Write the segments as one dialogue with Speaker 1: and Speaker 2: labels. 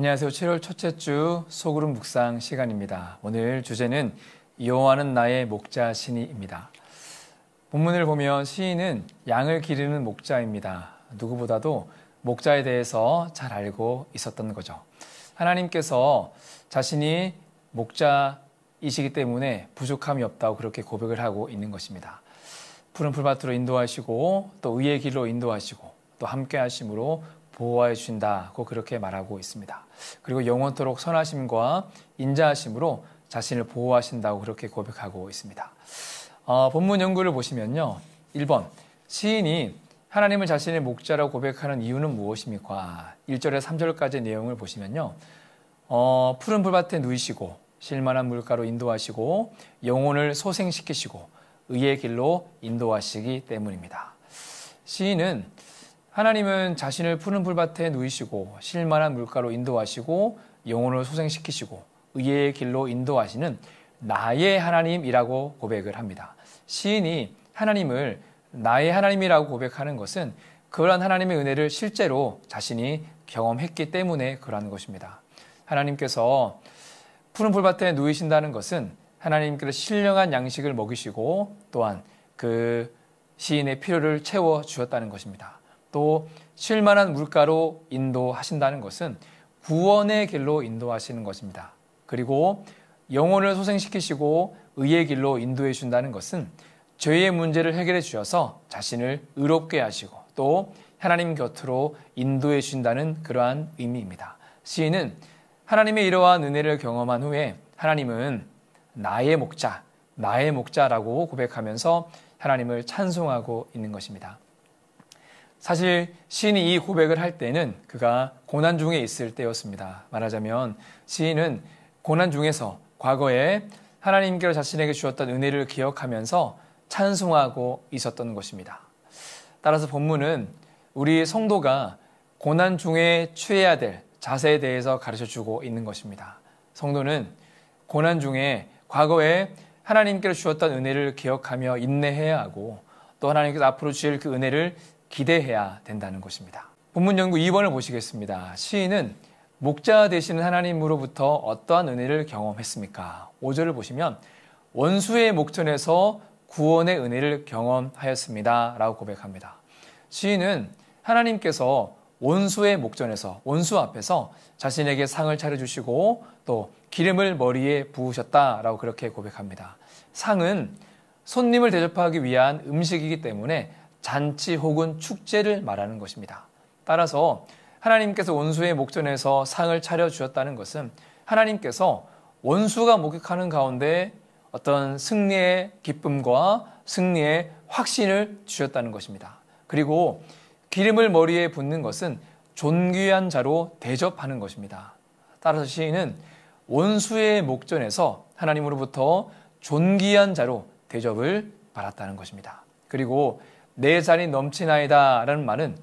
Speaker 1: 안녕하세요. 7월 첫째 주 소그룹 묵상 시간입니다. 오늘 주제는 여호와는 나의 목자시니입니다. 본문을 보면 시인은 양을 기르는 목자입니다. 누구보다도 목자에 대해서 잘 알고 있었던 거죠. 하나님께서 자신이 목자이시기 때문에 부족함이 없다고 그렇게 고백을 하고 있는 것입니다. 푸른 풀밭으로 인도하시고 또 의의 길로 인도하시고 또 함께 하심으로 보호해여 주신다고 그렇게 말하고 있습니다. 그리고 영원토록 선하심과 인자하심으로 자신을 보호하신다고 그렇게 고백하고 있습니다. 어, 본문 연구를 보시면요. 1번 시인이 하나님을 자신의 목자라고 고백하는 이유는 무엇입니까? 1절에서 3절까지 내용을 보시면요. 어, 푸른 불밭에 누이시고 실만한 물가로 인도하시고 영혼을 소생시키시고 의의 길로 인도하시기 때문입니다. 시인은 하나님은 자신을 푸른 풀밭에 누이시고 실만한 물가로 인도하시고 영혼을 소생시키시고 의의 길로 인도하시는 나의 하나님이라고 고백을 합니다. 시인이 하나님을 나의 하나님이라고 고백하는 것은 그러한 하나님의 은혜를 실제로 자신이 경험했기 때문에 그러한 것입니다. 하나님께서 푸른 풀밭에 누이신다는 것은 하나님께서 신령한 양식을 먹이시고 또한 그 시인의 필요를 채워 주셨다는 것입니다. 또 쉴만한 물가로 인도하신다는 것은 구원의 길로 인도하시는 것입니다. 그리고 영혼을 소생시키시고 의의 길로 인도해 준다는 것은 죄의 문제를 해결해 주셔서 자신을 의롭게 하시고 또 하나님 곁으로 인도해 주신다는 그러한 의미입니다. 시인은 하나님의 이러한 은혜를 경험한 후에 하나님은 나의 목자, 나의 목자라고 고백하면서 하나님을 찬송하고 있는 것입니다. 사실 시인이 이 고백을 할 때는 그가 고난 중에 있을 때였습니다. 말하자면 시인은 고난 중에서 과거에 하나님께로 자신에게 주었던 은혜를 기억하면서 찬송하고 있었던 것입니다. 따라서 본문은 우리 성도가 고난 중에 취해야 될 자세에 대해서 가르쳐 주고 있는 것입니다. 성도는 고난 중에 과거에 하나님께로 주었던 은혜를 기억하며 인내해야 하고 또 하나님께서 앞으로 주실 그 은혜를 기대해야 된다는 것입니다. 본문 연구 2번을 보시겠습니다. 시인은 목자 되시는 하나님으로부터 어떠한 은혜를 경험했습니까? 5절을 보시면 원수의 목전에서 구원의 은혜를 경험하였습니다. 라고 고백합니다. 시인은 하나님께서 원수의 목전에서, 원수 앞에서 자신에게 상을 차려주시고 또 기름을 머리에 부으셨다라고 그렇게 고백합니다. 상은 손님을 대접하기 위한 음식이기 때문에 잔치 혹은 축제를 말하는 것입니다. 따라서 하나님께서 원수의 목전에서 상을 차려주셨다는 것은 하나님께서 원수가 목격하는 가운데 어떤 승리의 기쁨과 승리의 확신을 주셨다는 것입니다. 그리고 기름을 머리에 붓는 것은 존귀한 자로 대접하는 것입니다. 따라서 시인은 원수의 목전에서 하나님으로부터 존귀한 자로 대접을 받았다는 것입니다. 그리고 내 잔이 넘치나이다 라는 말은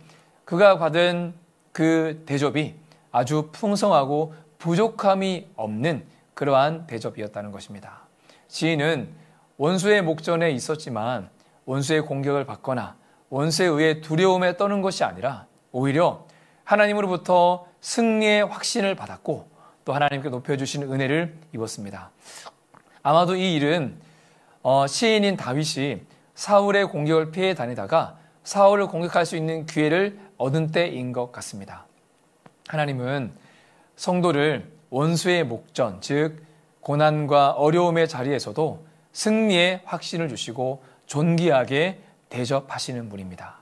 Speaker 1: 그가 받은 그 대접이 아주 풍성하고 부족함이 없는 그러한 대접이었다는 것입니다. 시인은 원수의 목전에 있었지만 원수의 공격을 받거나 원수에 의해 두려움에 떠는 것이 아니라 오히려 하나님으로부터 승리의 확신을 받았고 또 하나님께 높여주신 은혜를 입었습니다. 아마도 이 일은 어, 시인인 다윗이 사울의 공격을 피해 다니다가 사울을 공격할 수 있는 기회를 얻은 때인 것 같습니다. 하나님은 성도를 원수의 목전, 즉 고난과 어려움의 자리에서도 승리의 확신을 주시고 존귀하게 대접하시는 분입니다.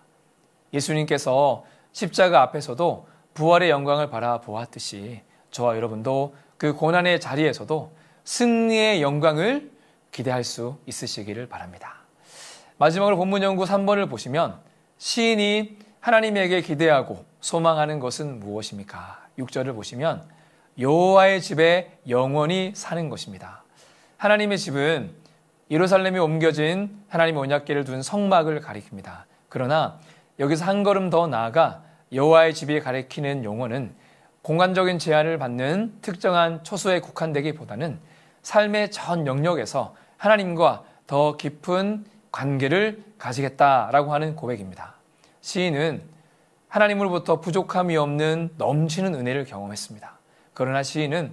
Speaker 1: 예수님께서 십자가 앞에서도 부활의 영광을 바라보았듯이 저와 여러분도 그 고난의 자리에서도 승리의 영광을 기대할 수 있으시기를 바랍니다. 마지막으로 본문 연구 3번을 보시면 시인이 하나님에게 기대하고 소망하는 것은 무엇입니까? 6절을 보시면 여호와의 집에 영원히 사는 것입니다. 하나님의 집은 예루살렘이 옮겨진 하나님의 언약궤를 둔 성막을 가리킵니다. 그러나 여기서 한 걸음 더 나아가 여호와의 집이 가리키는 용어는 공간적인 제한을 받는 특정한 초소에 국한되기보다는 삶의 전 영역에서 하나님과 더 깊은 관계를 가지겠다라고 하는 고백입니다. 시인은 하나님으로부터 부족함이 없는 넘치는 은혜를 경험했습니다. 그러나 시인은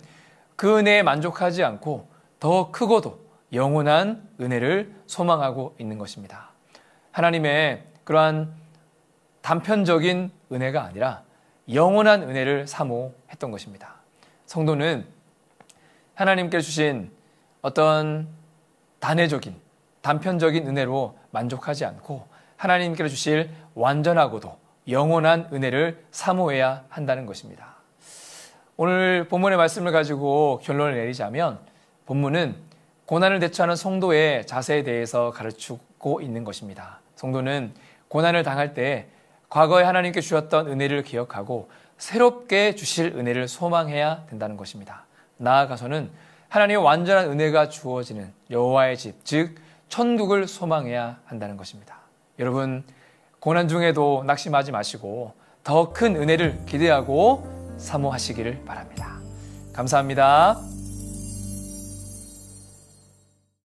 Speaker 1: 그 은혜에 만족하지 않고 더 크고도 영원한 은혜를 소망하고 있는 것입니다. 하나님의 그러한 단편적인 은혜가 아니라 영원한 은혜를 사모했던 것입니다. 성도는 하나님께 주신 어떤 단회적인 단편적인 은혜로 만족하지 않고 하나님께로 주실 완전하고도 영원한 은혜를 사모해야 한다는 것입니다. 오늘 본문의 말씀을 가지고 결론을 내리자면 본문은 고난을 대처하는 성도의 자세에 대해서 가르치고 있는 것입니다. 성도는 고난을 당할 때 과거에 하나님께 주셨던 은혜를 기억하고 새롭게 주실 은혜를 소망해야 된다는 것입니다. 나아가서는 하나님의 완전한 은혜가 주어지는 여호와의 집, 즉 천국을 소망해야 한다는 것입니다. 여러분, 고난 중에도 낙심하지 마시고 더 큰 은혜를 기대하고 사모하시기를 바랍니다. 감사합니다.